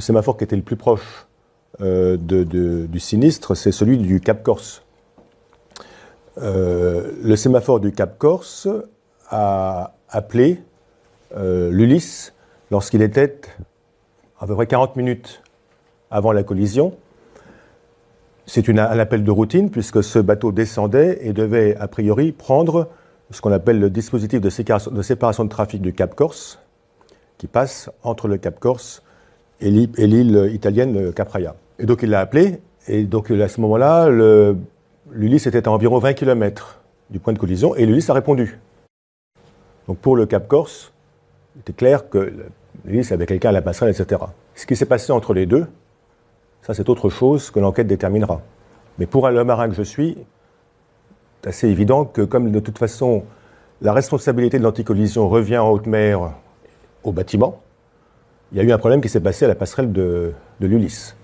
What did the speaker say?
le sémaphore qui était le plus proche euh, du sinistre, c'est celui du Cap Corse. Euh, le sémaphore du Cap Corse a appelé euh, l'Ulysse lorsqu'il était à peu près 40 minutes avant la collision. C'est un appel de routine puisque ce bateau descendait et devait a priori prendre ce qu'on appelle le dispositif de de séparation de trafic du Cap Corse qui passe entre le Cap Corse et l'île italienne Capraia. Et donc il l'a appelé, et donc à ce moment-là, l'Ulysse était à environ 20 km du point de collision, et l'Ulysse a répondu. Donc pour le Cap Corse, il était clair que l'Ulysse avait quelqu'un à la passerelle, etc. Ce qui s'est passé entre les deux, ça c'est autre chose que l'enquête déterminera. Mais pour un marin que je suis, c'est assez évident que comme de toute façon la responsabilité de l'anticollision revient en haute mer au bâtiment, il y a eu un problème qui s'est passé à la passerelle de, l'Ulysse.